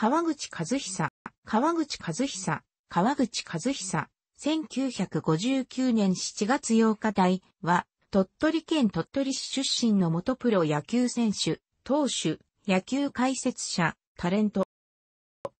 川口和久、川口和久、川口和久、1959年7月8日台は、鳥取県鳥取市出身の元プロ野球選手、投手、野球解説者、タレント。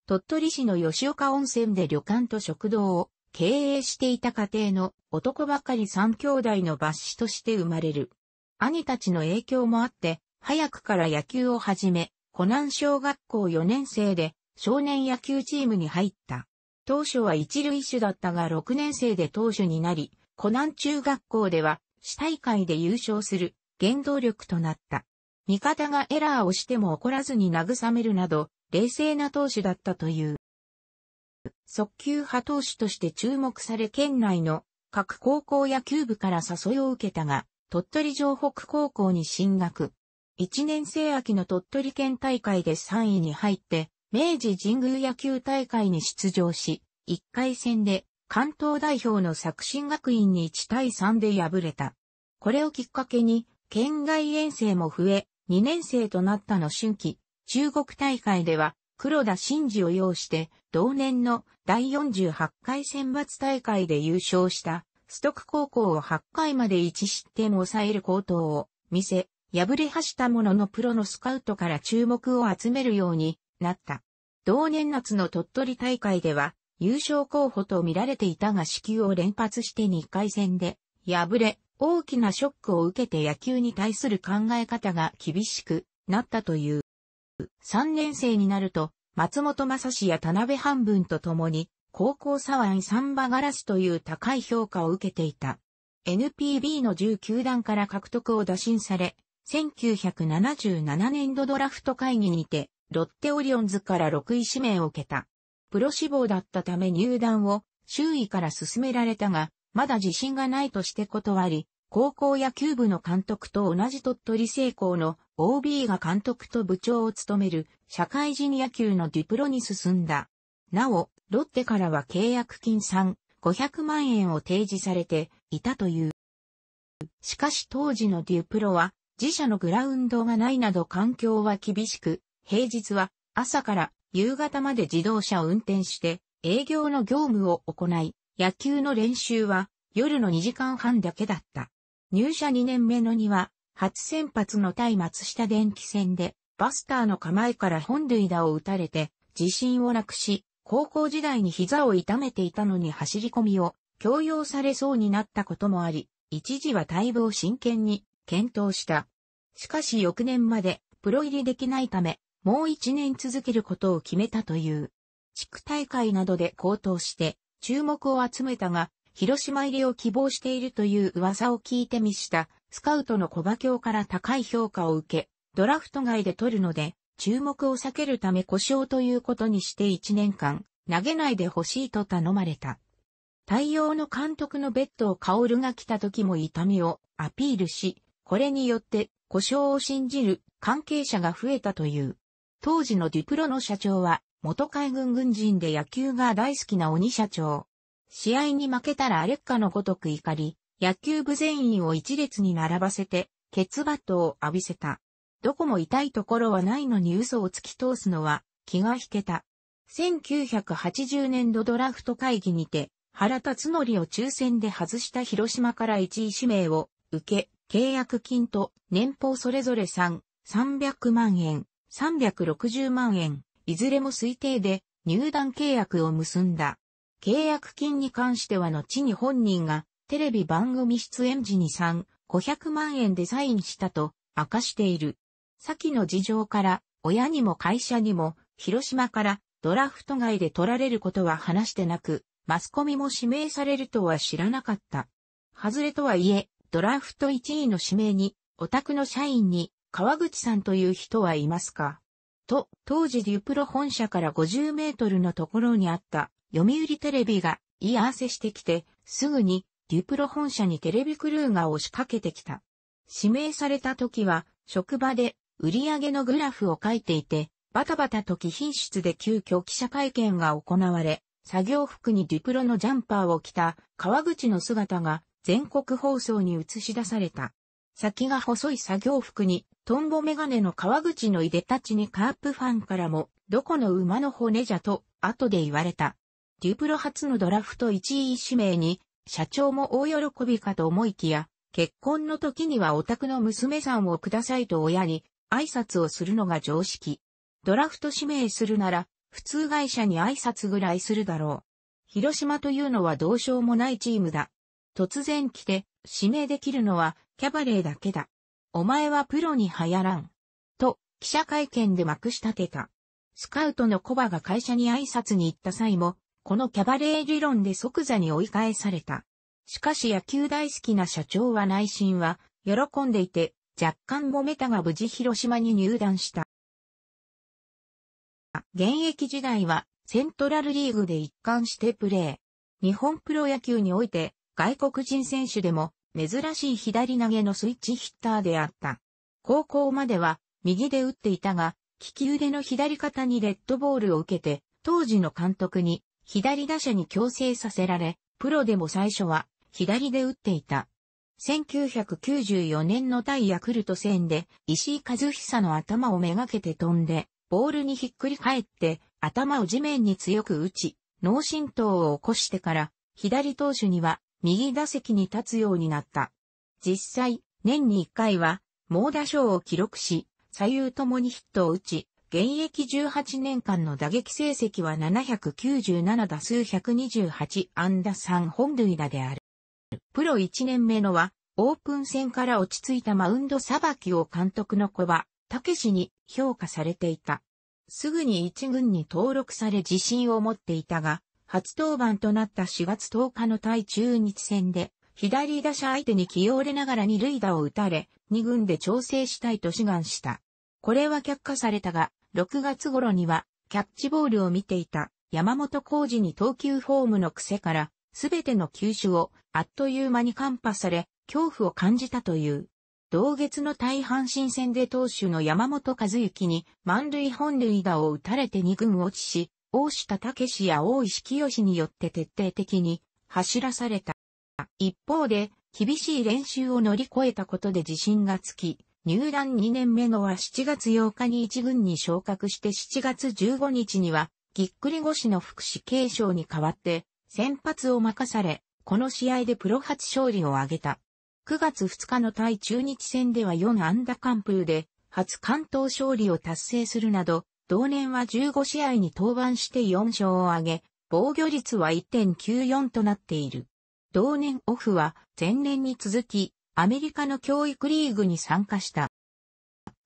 鳥取市の吉岡温泉で旅館と食堂を経営していた家庭の男ばかり三兄弟の抜子として生まれる。兄たちの影響もあって、早くから野球を始め、湖南小学校4年生で少年野球チームに入った。当初は一塁手だったが6年生で投手になり、湖南中学校では市大会で優勝する原動力となった。味方がエラーをしても怒らずに慰めるなど、冷静な投手だったという。速球派投手として注目され県内の各高校野球部から誘いを受けたが、鳥取城北高校に進学。1年生秋の鳥取県大会で3位に入って、明治神宮野球大会に出場し、1回戦で関東代表の作新学院に1対3で敗れた。これをきっかけに、県外遠征も増え、2年生となったの春季、中国大会では、黒田真嗣を擁して、同年の第48回選抜大会で優勝した、ストック高校を8回まで1失点抑える高等を見せ、敗れはしたもののプロのスカウトから注目を集めるようになった。同年夏の鳥取大会では優勝候補と見られていたが死球を連発して2回戦で敗れ、大きなショックを受けて野球に対する考え方が厳しくなったという。3年生になると、松本正史や田辺半分と共に、高校左腕サンバガラスという高い評価を受けていた。NPB の10球団から獲得を打診され、1977年度ドラフト会議にて、ロッテオリオンズから6位指名を受けた。プロ志望だったため入団を周囲から勧められたが、まだ自信がないとして断り、高校野球部の監督と同じ鳥取聖功の OB が監督と部長を務める社会人野球のデュプロに進んだ。なお、ロッテからは契約金3、500万円を提示されていたという。しかし当時のデュプロは自社のグラウンドがないなど環境は厳しく、平日は朝から夕方まで自動車を運転して営業の業務を行い、野球の練習は夜の2時間半だけだった。入社2年目のには、初先発の対松下電気戦で、バスターの構えから本塁打を打たれて、自信をなくし、高校時代に膝を痛めていたのに走り込みを強要されそうになったこともあり、一時は待望真剣に検討した。しかし翌年までプロ入りできないため、もう一年続けることを決めたという。地区大会などで高騰して注目を集めたが、広島入りを希望しているという噂を聞いてみしたスカウトの小馬教から高い評価を受け、ドラフト外で取るので、注目を避けるため故障ということにして1年間、投げないでほしいと頼まれた。対応の監督のベッドを薫オが来た時も痛みをアピールし、これによって故障を信じる関係者が増えたという。当時のデュプロの社長は、元海軍軍人で野球が大好きな鬼社長。試合に負けたらアレッカのごとく怒り、野球部全員を一列に並ばせて、ケツバットを浴びせた。どこも痛いところはないのに嘘を突き通すのは気が引けた。1980年度ドラフト会議にて、原辰則を抽選で外した広島から1位指名を受け、契約金と年俸それぞれ3、300万円、360万円、いずれも推定で入団契約を結んだ。契約金に関しては後に本人がテレビ番組出演時に3、500万円でサインしたと明かしている。先の事情から親にも会社にも広島からドラフト外で取られることは話してなく、マスコミも指名されるとは知らなかった。外れとはいえ、ドラフト1位の指名に、お宅の社員に、川口さんという人はいますかと、当時デュプロ本社から50メートルのところにあった読売テレビが言い合わせしてきて、すぐにデュプロ本社にテレビクルーが押しかけてきた。指名された時は、職場で売り上げのグラフを書いていて、バタバタと気品室で急遽記者会見が行われ、作業服にデュプロのジャンパーを着た川口の姿が全国放送に映し出された。先が細い作業服に、トンボメガネの川口のいでたちにカープファンからも、どこの馬の骨じゃと、後で言われた。デュプロ初のドラフト1位指名に、社長も大喜びかと思いきや、結婚の時にはお宅の娘さんをくださいと親に挨拶をするのが常識。ドラフト指名するなら、普通会社に挨拶ぐらいするだろう。広島というのはどうしようもないチームだ。突然来て、指名できるのはキャバレーだけだ。お前はプロに流行らん。と、記者会見でまくし立てた。スカウトのコバが会社に挨拶に行った際も、このキャバレー理論で即座に追い返された。しかし野球大好きな社長は内心は、喜んでいて、若干揉めたが無事広島に入団した。現役時代は、セントラルリーグで一貫してプレー。日本プロ野球において、外国人選手でも珍しい左投げのスイッチヒッターであった。高校までは右で打っていたが、利き腕の左肩にレッドボールを受けて、当時の監督に左打者に強制させられ、プロでも最初は左で打っていた。1994年の対ヤクルト戦で石井和久の頭をめがけて飛んで、ボールにひっくり返って頭を地面に強く打ち、脳震盪を起こしてから左投手には右打席に立つようになった。実際、年に1回は、猛打賞を記録し、左右ともにヒットを打ち、現役18年間の打撃成績は797打数128安打3本塁打である。プロ1年目のは、オープン戦から落ち着いたマウンドさばきを監督の小場、武しに評価されていた。すぐに一軍に登録され自信を持っていたが、初登板となった4月10日の対中日戦で、左打者相手に気折れながら二塁打を打たれ、二軍で調整したいと志願した。これは却下されたが、6月頃には、キャッチボールを見ていた山本浩二に投球フォームの癖から、すべての球種をあっという間にカンパされ、恐怖を感じたという。同月の対阪神戦で投手の山本和幸に満塁本塁打を打たれて二軍落ちし、大下武氏や大石清によって徹底的に走らされた。一方で、厳しい練習を乗り越えたことで自信がつき、入団2年目のは7月8日に一軍に昇格して7月15日には、ぎっくり腰の福祉継承に代わって、先発を任され、この試合でプロ初勝利を挙げた。9月2日の対中日戦では4安打完封で、初関東勝利を達成するなど、同年は15試合に登板して4勝を挙げ、防御率は1.94となっている。同年オフは前年に続き、アメリカの教育リーグに参加した。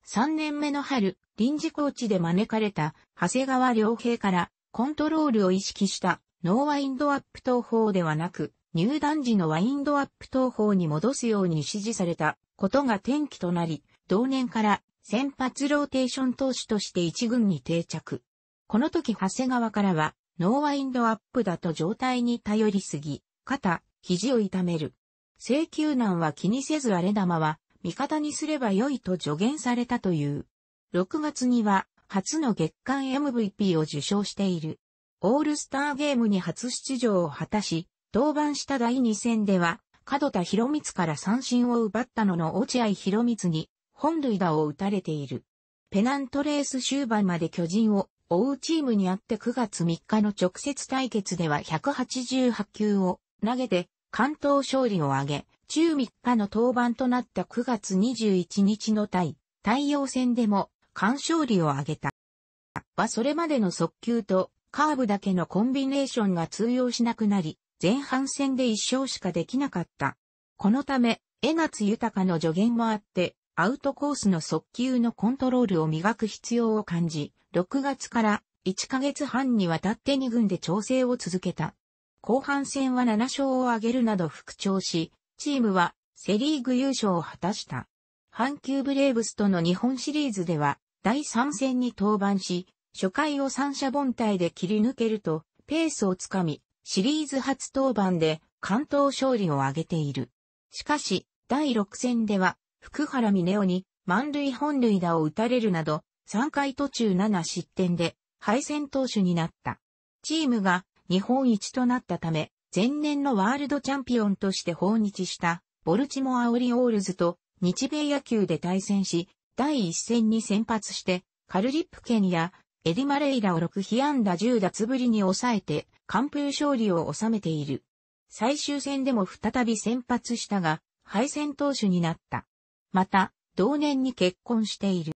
3年目の春、臨時コーチで招かれた長谷川良平からコントロールを意識したノーワインドアップ投法ではなく、入団時のワインドアップ投法に戻すように指示されたことが転機となり、同年から先発ローテーション投手として一軍に定着。この時長谷川からは、ノーワインドアップだと状態に頼りすぎ、肩、肘を痛める。請求難は気にせず荒れ玉は、味方にすれば良いと助言されたという。6月には、初の月間 MVP を受賞している。オールスターゲームに初出場を果たし、登板した第2戦では、角田博光から三振を奪ったのの落合博光に本塁打を打たれている。ペナントレース終盤まで巨人を追うチームにあって9月3日の直接対決では188球を投げて関東勝利を挙げ、中3日の登板となった9月21日の対、対応戦でも完勝利を挙げた。はそれまでの速球とカーブだけのコンビネーションが通用しなくなり、前半戦で1勝しかできなかった。このため、江夏豊の助言もあって、アウトコースの速球のコントロールを磨く必要を感じ、6月から1ヶ月半にわたって2軍で調整を続けた。後半戦は7勝を挙げるなど復調し、チームはセリーグ優勝を果たした。阪急ブレーブスとの日本シリーズでは第3戦に登板し、初回を三者凡退で切り抜けると、ペースをつかみ、シリーズ初登板で関東勝利を挙げている。しかし、第6戦では福原峰夫に満塁本塁打を打たれるなど、3回途中7失点で敗戦投手になった。チームが日本一となったため、前年のワールドチャンピオンとして訪日したボルチモアオリオールズと日米野球で対戦し、第一戦に先発して、カルリップ県やエディ・マレイラを6被安打10奪ぶりに抑えて、完封勝利を収めている。最終戦でも再び先発したが、敗戦投手になった。また、同年に結婚している。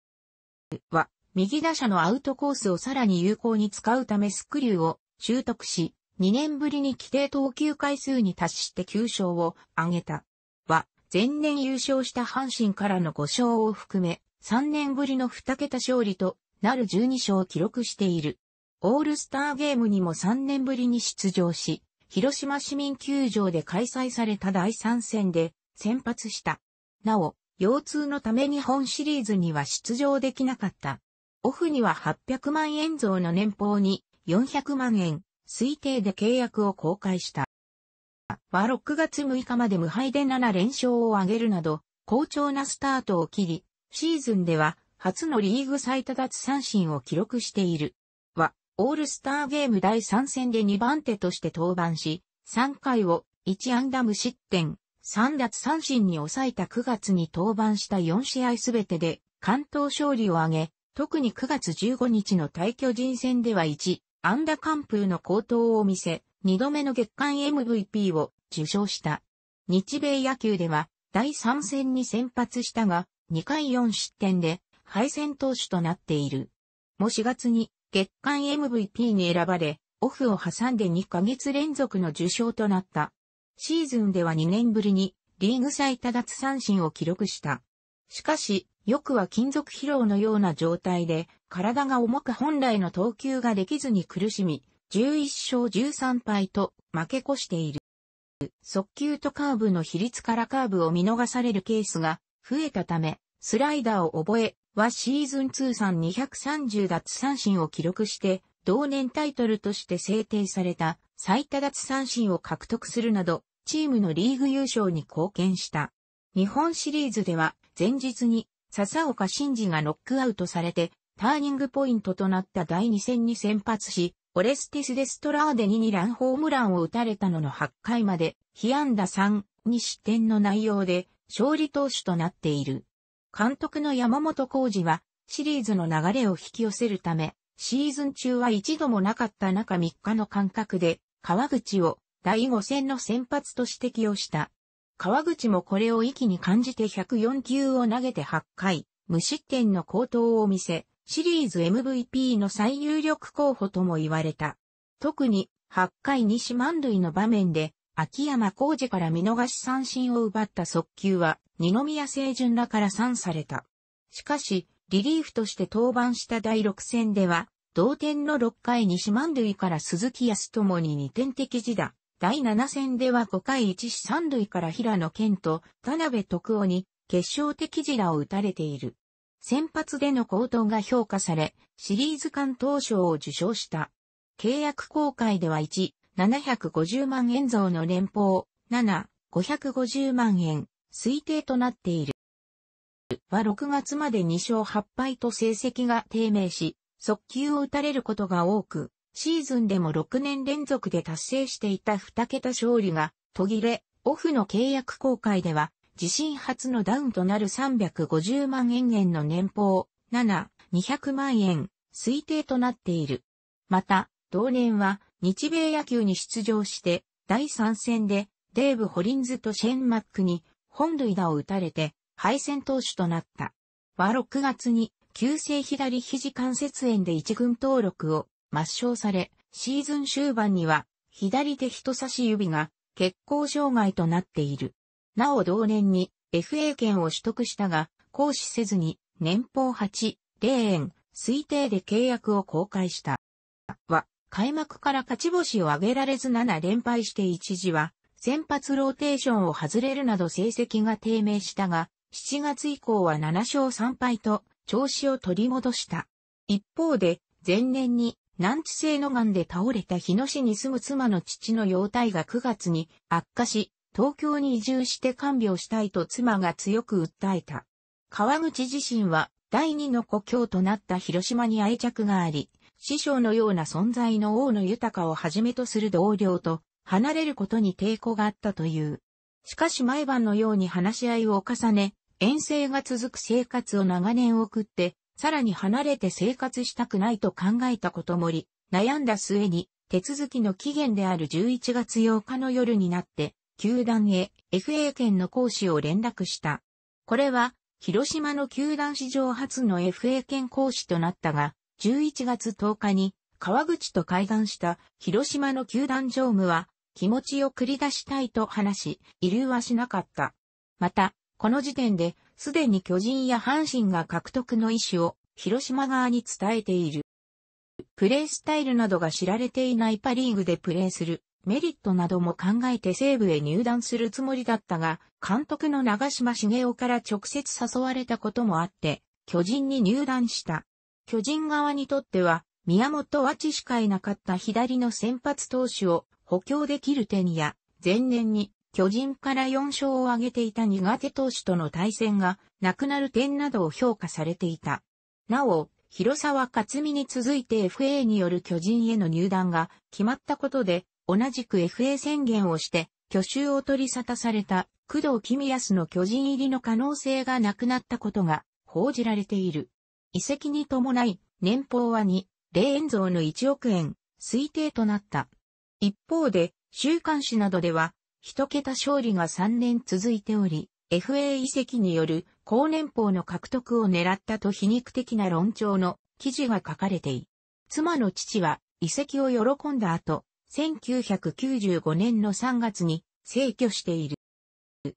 は、右打者のアウトコースをさらに有効に使うためスクリューを習得し、2年ぶりに規定投球回数に達して9勝を挙げた。は、前年優勝した阪神からの5勝を含め、3年ぶりの2桁勝利となる12勝を記録している。オールスターゲームにも3年ぶりに出場し、広島市民球場で開催された第3戦で先発した。なお、腰痛のため日本シリーズには出場できなかった。オフには800万円増の年俸に400万円推定で契約を公開した。は6月6日まで無敗で7連勝を挙げるなど、好調なスタートを切り、シーズンでは初のリーグ最多奪三振を記録している。は、オールスターゲーム第3戦で2番手として登板し、3回を1安打無失点、3奪三振に抑えた9月に登板した4試合すべてで関東勝利を挙げ、特に9月15日の対巨人戦では1、安打完封の高騰を見せ、2度目の月間 MVP を受賞した。日米野球では第3戦に先発したが、2回4失点で敗戦投手となっている。も4月に月間 MVP に選ばれ、オフを挟んで2ヶ月連続の受賞となった。シーズンでは2年ぶりにリーグ最多奪三振を記録した。しかし、よくは金属疲労のような状態で、体が重く本来の投球ができずに苦しみ、11勝13敗と負け越している。速球とカーブの比率からカーブを見逃されるケースが増えたため、スライダーを覚えはシーズン通算230奪三振を記録して、同年タイトルとして制定された最多奪三振を獲得するなど、チームのリーグ優勝に貢献した。日本シリーズでは、前日に、笹岡慎二がノックアウトされて、ターニングポイントとなった第2戦に先発し、オレスティス・デストラーデに2ランホームランを打たれたのの8回まで、被安打3、2失点の内容で、勝利投手となっている。監督の山本浩二は、シリーズの流れを引き寄せるため、シーズン中は一度もなかった中3日の間隔で、川口を第5戦の先発と指摘をした。川口もこれを息に感じて104球を投げて8回、無失点の高騰を見せ、シリーズ MVP の最有力候補とも言われた。特に8回西万塁の場面で、秋山浩二から見逃し三振を奪った速球は、二宮清純らから散された。しかし、リリーフとして登板した第6戦では、同点の6回西満塁から鈴木康友に2点的自打。第7戦では5回1死三塁から平野健と田辺徳夫に決勝的自打を打たれている。先発での高騰が評価され、シリーズ間当賞を受賞した。契約公開では1、750万円増の連邦、7、550万円、推定となっている。は6月まで2勝8敗と成績が低迷し、速球を打たれることが多く、シーズンでも6年連続で達成していた2桁勝利が途切れ、オフの契約公開では、自身初のダウンとなる350万円円の年俸、7、200万円、推定となっている。また、同年は、日米野球に出場して、第3戦で、デーブ・ホリンズとシェーン・マックに、本塁打を打たれて、敗戦投手となった。は6月に、急性左肘関節炎で一軍登録を抹消され、シーズン終盤には左手人差し指が血行障害となっている。なお同年に FA 権を取得したが、行使せずに年俸8、0円、推定で契約を公開した。は、開幕から勝ち星を挙げられず7連敗して一時は、先発ローテーションを外れるなど成績が低迷したが、7月以降は7勝3敗と調子を取り戻した。一方で、前年に難治性の癌で倒れた日野市に住む妻の父の容体が9月に悪化し、東京に移住して看病したいと妻が強く訴えた。川口自身は第二の故郷となった広島に愛着があり、師匠のような存在の王の豊をはじめとする同僚と離れることに抵抗があったという。しかし毎晩のように話し合いを重ね、遠征が続く生活を長年送って、さらに離れて生活したくないと考えたこともり、悩んだ末に、手続きの期限である11月8日の夜になって、球団へ FA 権の行使を連絡した。これは、広島の球団史上初の FA 権行使となったが、11月10日に川口と会談した広島の球団常務は気持ちを繰り出したいと話し、遺留はしなかった。また、この時点で、すでに巨人や阪神が獲得の意思を広島側に伝えている。プレースタイルなどが知られていないパリーグでプレーするメリットなども考えて西部へ入団するつもりだったが、監督の長島茂雄から直接誘われたこともあって、巨人に入団した。巨人側にとっては、宮本和知しかいなかった左の先発投手を補強できる点や、前年に巨人から4勝を挙げていた苦手投手との対戦がなくなる点などを評価されていた。なお、広沢克美に続いて FA による巨人への入団が決まったことで、同じく FA 宣言をして、挙手を取り沙汰された工藤公康の巨人入りの可能性がなくなったことが報じられている。遺跡に伴い、年俸は2、0円増の1億円、推定となった。一方で、週刊誌などでは、一桁勝利が3年続いており、FA 遺跡による高年俸の獲得を狙ったと皮肉的な論調の記事が書かれてい。妻の父は遺跡を喜んだ後、1995年の3月に逝去している。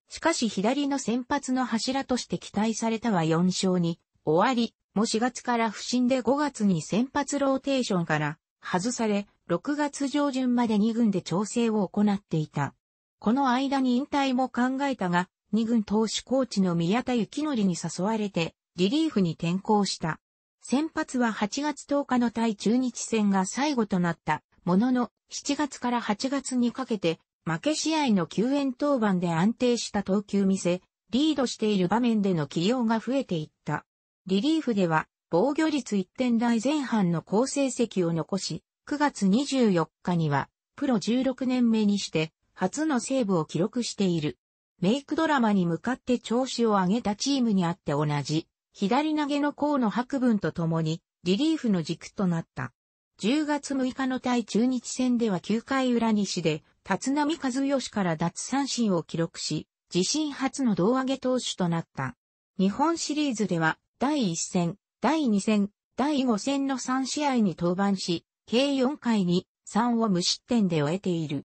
しかし左の先発の柱として期待されたは4勝に終わり、も4月から不振で5月に先発ローテーションから外され、6月上旬まで2軍で調整を行っていた。この間に引退も考えたが、二軍投手コーチの宮田幸則に誘われて、リリーフに転向した。先発は8月10日の対中日戦が最後となった。ものの、7月から8月にかけて、負け試合の救援登板で安定した投球見せ、リードしている場面での起用が増えていった。リリーフでは、防御率1点台前半の好成績を残し、9月24日には、プロ16年目にして、初のセーブを記録している。メイクドラマに向かって調子を上げたチームにあって同じ、左投げの甲の白文と共に、リリーフの軸となった。10月6日の対中日戦では9回裏西で、立浪和義から脱三振を記録し、自身初の胴上げ投手となった。日本シリーズでは、第1戦、第2戦、第5戦の3試合に登板し、計4回に3を無失点で終えている。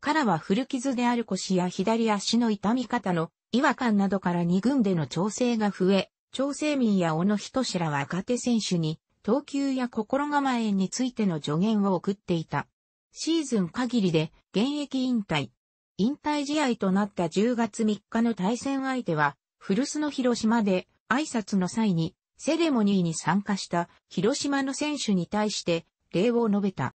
からは古傷である腰や左足の痛み方の違和感などから2軍での調整が増え、調整民や小野人志ら若手選手に、投球や心構えについての助言を送っていた。シーズン限りで現役引退。引退試合となった10月3日の対戦相手は、古巣の広島で挨拶の際にセレモニーに参加した広島の選手に対して礼を述べた。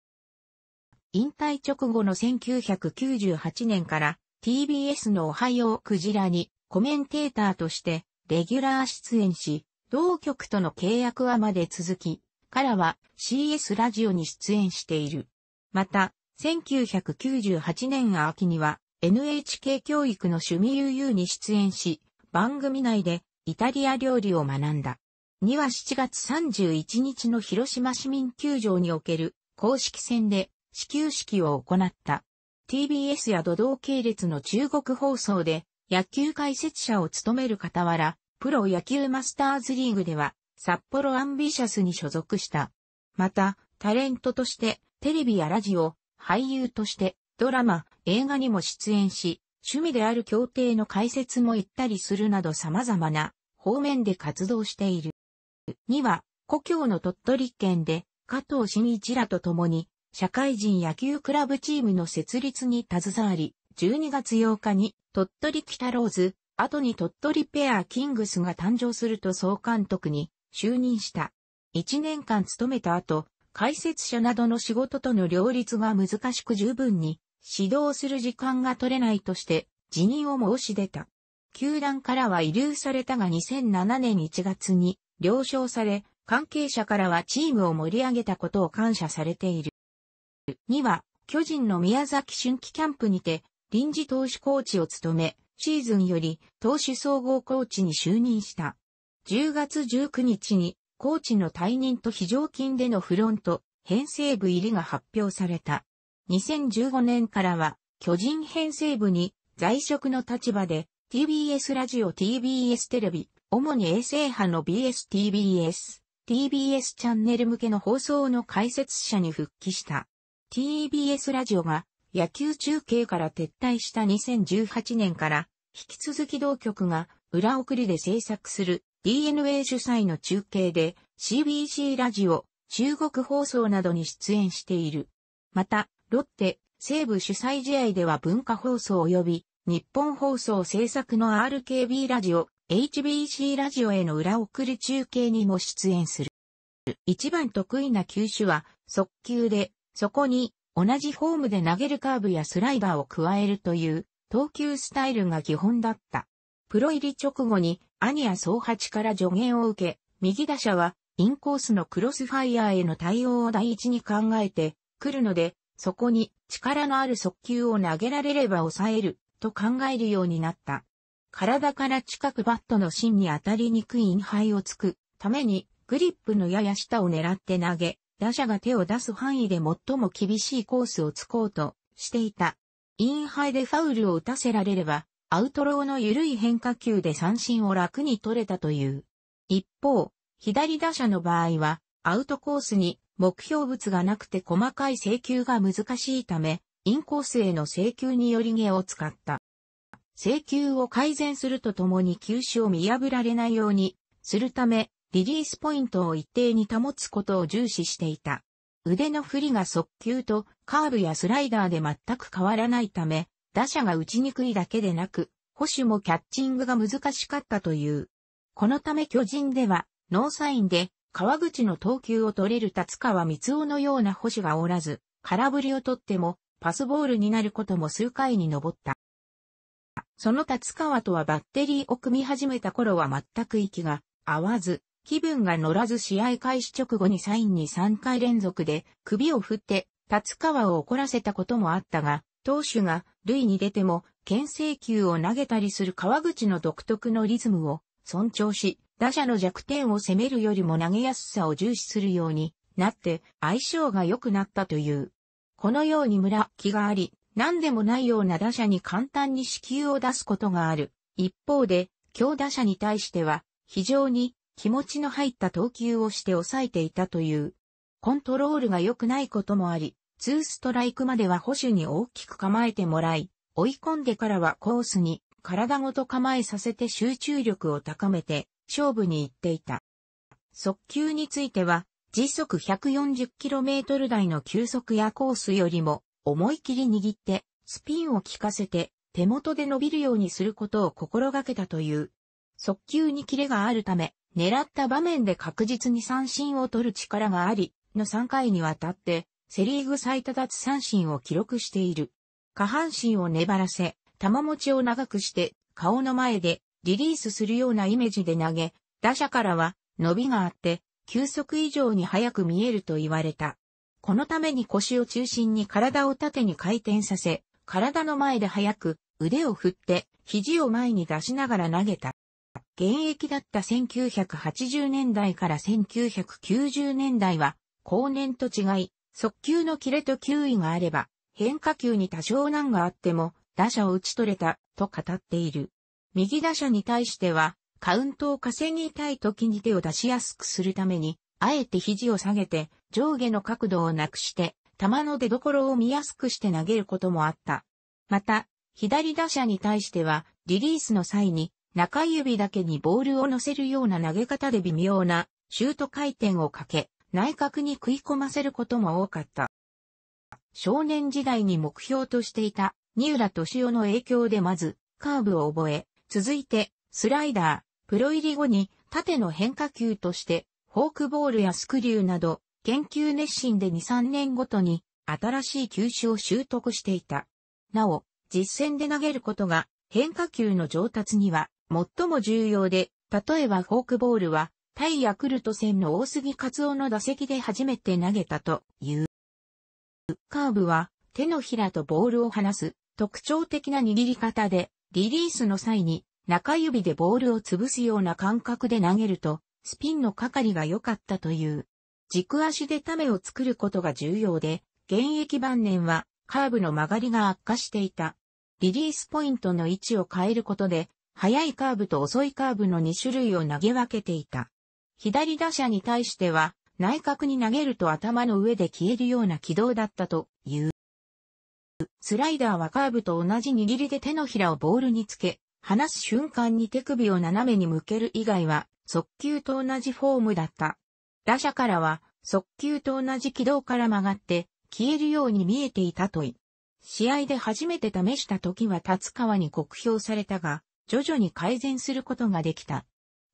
引退直後の1998年から TBS のおはようクジラにコメンテーターとしてレギュラー出演し、同局との契約はまで続き、からは CS ラジオに出演している。また、1998年秋には NHK 教育の趣味 UU に出演し、番組内でイタリア料理を学んだ。2は7月31日の広島市民球場における公式戦で始球式を行った。TBS や土道系列の中国放送で野球解説者を務める傍ら、プロ野球マスターズリーグでは札幌アンビシャスに所属した。また、タレントとしてテレビやラジオ、俳優としてドラマ、映画にも出演し、趣味である協定の解説も行ったりするなど様々な方面で活動している。2は、故郷の鳥取県で加藤真一らと共に社会人野球クラブチームの設立に携わり、12月8日に鳥取北ローズ、後に鳥取ペアキングスが誕生すると総監督に就任した。1年間務めた後、解説者などの仕事との両立が難しく十分に指導する時間が取れないとして辞任を申し出た。球団からは遺留されたが2007年1月に了承され、関係者からはチームを盛り上げたことを感謝されている。二は、巨人の宮崎春季キャンプにて、臨時投手コーチを務め、シーズンより投手総合コーチに就任した。10月19日に、コーチの退任と非常勤でのフロント、編成部入りが発表された。2015年からは、巨人編成部に在職の立場で、TBS ラジオ TBS テレビ、主に衛星派の BSTBS、TBS チャンネル向けの放送の解説者に復帰した。TBS ラジオが野球中継から撤退した2018年から引き続き同局が裏送りで制作する DNA 主催の中継で CBC ラジオ、中国放送などに出演している。また、ロッテ、西部主催試合では文化放送及び日本放送制作の RKB ラジオ、HBC ラジオへの裏送り中継にも出演する。一番得意な球種は速球でそこに、同じフォームで投げるカーブやスライダーを加えるという、投球スタイルが基本だった。プロ入り直後に、アニア総八から助言を受け、右打者は、インコースのクロスファイヤーへの対応を第一に考えて、来るので、そこに力のある速球を投げられれば抑える、と考えるようになった。体から近くバットの芯に当たりにくいインハイをつくために、グリップのやや下を狙って投げ、打者が手を出す範囲で最も厳しいコースを突こうとしていた。インハイでファウルを打たせられれば、アウトローの緩い変化球で三振を楽に取れたという。一方、左打者の場合は、アウトコースに目標物がなくて細かい請求が難しいため、インコースへの請求により毛を使った。請求を改善するとともに球種を見破られないようにするため、リリースポイントを一定に保つことを重視していた。腕の振りが速球とカーブやスライダーで全く変わらないため、打者が打ちにくいだけでなく、保守もキャッチングが難しかったという。このため巨人では、ノーサインで川口の投球を取れる達川光夫のような保守がおらず、空振りを取ってもパスボールになることも数回に上った。その達川とはバッテリーを組み始めた頃は全く息が合わず、気分が乗らず試合開始直後にサインに3回連続で首を振ってつ。川を怒らせたこともあったが、投手が塁に出ても牽制球を投げたりする川口の独特のリズムを尊重し、打者の弱点を攻めるよりも投げやすさを重視するようになって相性が良くなったという。このように村木があり、何でもないような打者に簡単に死球を出すことがある。一方で、強打者に対しては非常に気持ちの入った投球をして抑えていたという。コントロールが良くないこともあり、ツーストライクまでは保守に大きく構えてもらい、追い込んでからはコースに体ごと構えさせて集中力を高めて勝負に行っていた。速球については、時速 140km 台の球速やコースよりも思い切り握ってスピンを効かせて手元で伸びるようにすることを心がけたという。速球にキレがあるため狙った場面で確実に三振を取る力があり、の3回にわたって、セリーグ最多奪三振を記録している。下半身を粘らせ、玉持ちを長くして、顔の前でリリースするようなイメージで投げ、打者からは伸びがあって、急速以上に速く見えると言われた。このために腰を中心に体を縦に回転させ、体の前で速く腕を振って肘を前に出しながら投げた。現役だった1980年代から1990年代は、後年と違い、速球のキレと球威があれば、変化球に多少難があっても、打者を打ち取れた、と語っている。右打者に対しては、カウントを稼ぎたい時に手を出しやすくするために、あえて肘を下げて、上下の角度をなくして、球の出所を見やすくして投げることもあった。また、左打者に対しては、リリースの際に、中指だけにボールを乗せるような投げ方で微妙なシュート回転をかけ、内角に食い込ませることも多かった。少年時代に目標としていた、三浦敏夫の影響でまず、カーブを覚え、続いて、スライダー、プロ入り後に、縦の変化球として、フォークボールやスクリューなど、研究熱心で2、3年ごとに、新しい球種を習得していた。なお、実戦で投げることが、変化球の上達には、最も重要で、例えばフォークボールは、対ヤクルト戦の大杉ツオの打席で初めて投げたという。カーブは、手のひらとボールを離す、特徴的な握り方で、リリースの際に、中指でボールを潰すような感覚で投げると、スピンのかかりが良かったという。軸足でためを作ることが重要で、現役晩年はカーブの曲がりが悪化していた。リリースポイントの位置を変えることで、速いカーブと遅いカーブの2種類を投げ分けていた。左打者に対しては、内角に投げると頭の上で消えるような軌道だったという。スライダーはカーブと同じ握りで手のひらをボールにつけ、離す瞬間に手首を斜めに向ける以外は、速球と同じフォームだった。打者からは、速球と同じ軌道から曲がって、消えるように見えていたとい。試合で初めて試した時は立川に酷評されたが、徐々に改善することができた。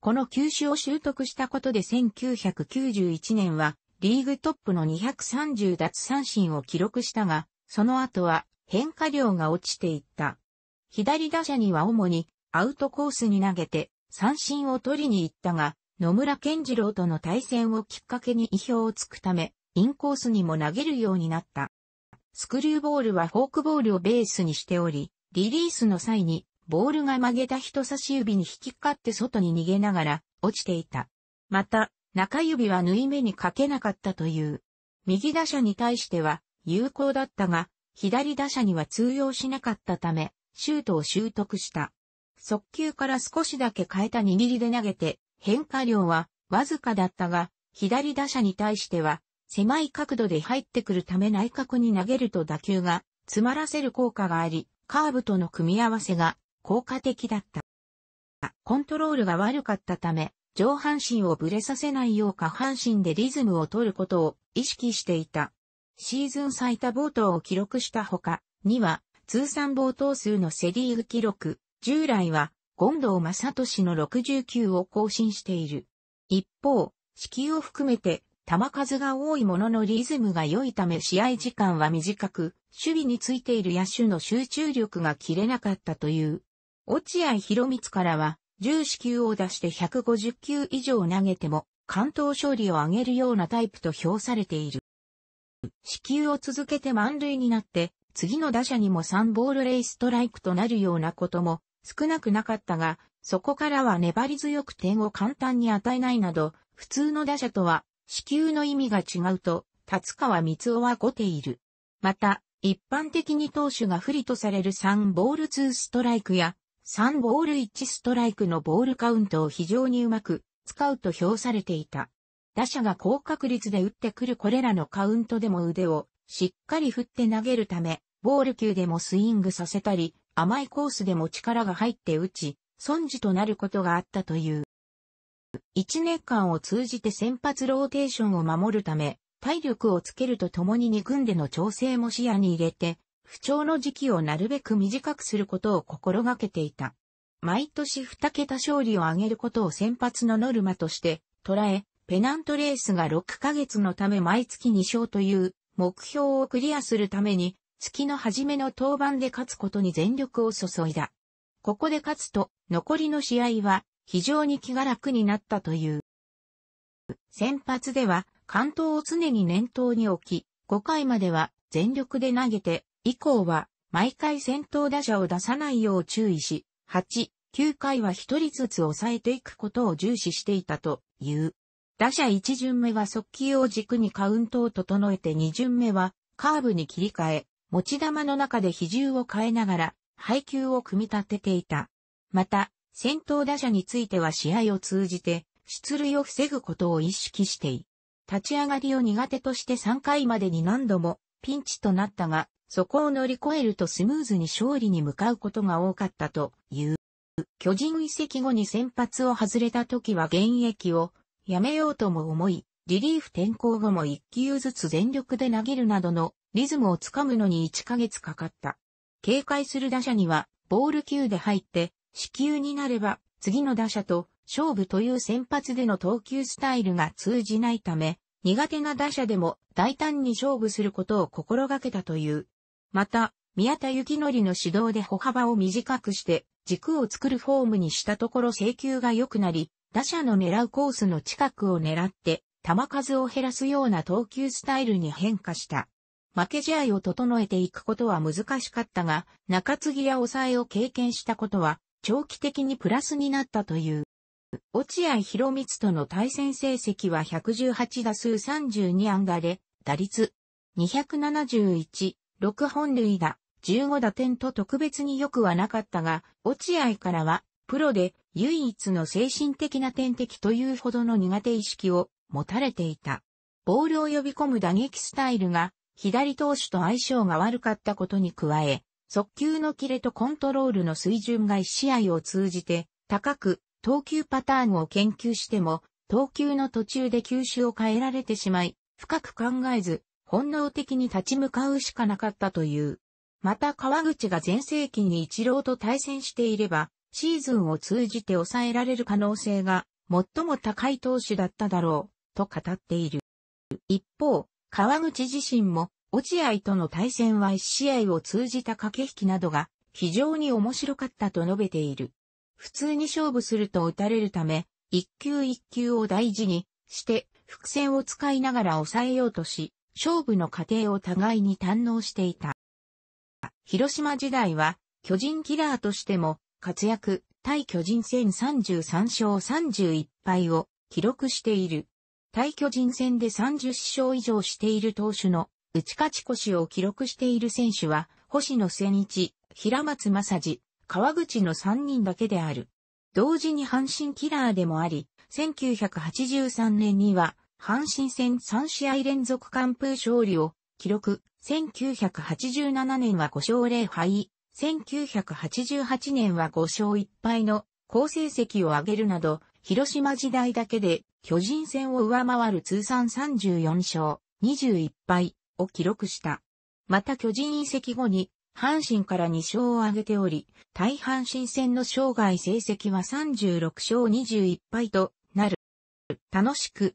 この球種を習得したことで1991年はリーグトップの230奪三振を記録したが、その後は変化量が落ちていった。左打者には主にアウトコースに投げて三振を取りに行ったが、野村健次郎との対戦をきっかけに意表をつくため、インコースにも投げるようになった。スクリューボールはフォークボールをベースにしており、リリースの際にボールが曲げた人差し指に引っかかって外に逃げながら落ちていた。また、中指は縫い目にかけなかったという。右打者に対しては有効だったが、左打者には通用しなかったため、シュートを習得した。速球から少しだけ変えた握りで投げて、変化量はわずかだったが、左打者に対しては、狭い角度で入ってくるため内角に投げると打球が詰まらせる効果があり、カーブとの組み合わせが効果的だった。コントロールが悪かったため、上半身をブレさせないよう下半身でリズムを取ることを意識していた。シーズン最多冒頭を記録したほか、には通算冒頭数のセリーグ記録、従来は権藤正俊の69を更新している。一方、四季を含めて球数が多いもののリズムが良いため試合時間は短く、守備についている野手の集中力が切れなかったという落合博光からは、10死球を出して150球以上投げても、関東勝利を挙げるようなタイプと評されている。死球を続けて満塁になって、次の打者にも3ボールレイストライクとなるようなことも少なくなかったが、そこからは粘り強く点を簡単に与えないなど、普通の打者とは、死球の意味が違うと、立川光雄は後ている。また、一般的に投手が不利とされる3ボール2ストライクや、3ボール1ストライクのボールカウントを非常にうまく使うと評されていた。打者が高確率で打ってくるこれらのカウントでも腕をしっかり振って投げるため、ボール球でもスイングさせたり、甘いコースでも力が入って打ち、損じとなることがあったという。1年間を通じて先発ローテーションを守るため、体力をつけるとともに2軍での調整も視野に入れて、不調の時期をなるべく短くすることを心がけていた。毎年二桁勝利を挙げることを先発のノルマとして捉え、ペナントレースが6ヶ月のため毎月2勝という目標をクリアするために、月の初めの登板で勝つことに全力を注いだ。ここで勝つと、残りの試合は非常に気が楽になったという。先発では、関東を常に念頭に置き、5回までは全力で投げて、以降は、毎回先頭打者を出さないよう注意し、8、9回は一人ずつ抑えていくことを重視していたという。打者1巡目は速球を軸にカウントを整えて2巡目はカーブに切り替え、持ち球の中で比重を変えながら配球を組み立てていた。また、先頭打者については試合を通じて出塁を防ぐことを意識してい。立ち上がりを苦手として3回までに何度もピンチとなったが、そこを乗り越えるとスムーズに勝利に向かうことが多かったという。巨人移籍後に先発を外れた時は現役をやめようとも思い、リリーフ転向後も一球ずつ全力で投げるなどのリズムをつかむのに1ヶ月かかった。警戒する打者にはボール球で入って死球になれば次の打者と勝負という先発での投球スタイルが通じないため、苦手な打者でも大胆に勝負することを心がけたという。また、宮田幸則の指導で歩幅を短くして軸を作るフォームにしたところ請球が良くなり、打者の狙うコースの近くを狙って球数を減らすような投球スタイルに変化した。負け試合を整えていくことは難しかったが、中継ぎや抑えを経験したことは、長期的にプラスになったという。落合博光との対戦成績は118打数32安打で、打率271、6本塁打、15打点と特別に良くはなかったが、落合からは、プロで唯一の精神的な天敵というほどの苦手意識を持たれていた。ボールを呼び込む打撃スタイルが、左投手と相性が悪かったことに加え、速球のキレとコントロールの水準が1試合を通じて、高く、投球パターンを研究しても、投球の途中で球種を変えられてしまい、深く考えず、本能的に立ち向かうしかなかったという。また川口が前世紀に一郎と対戦していれば、シーズンを通じて抑えられる可能性が最も高い投手だっただろう、と語っている。一方、川口自身も、落合との対戦は1試合を通じた駆け引きなどが非常に面白かったと述べている。普通に勝負すると打たれるため、一球一球を大事にして、伏線を使いながら抑えようとし、勝負の過程を互いに堪能していた。広島時代は、巨人キラーとしても、活躍、対巨人戦33勝31敗を記録している。対巨人戦で30勝以上している投手の打ち勝ち越しを記録している選手は、星野千一、平松正治、川口の3人だけである。同時に阪神キラーでもあり、1983年には阪神戦3試合連続完封勝利を記録。1987年は5勝0敗、1988年は5勝1敗の好成績を上げるなど、広島時代だけで巨人戦を上回る通算34勝21敗を記録した。また巨人移籍後に阪神から2勝を挙げており、対阪神戦の生涯成績は36勝21敗となる。楽しく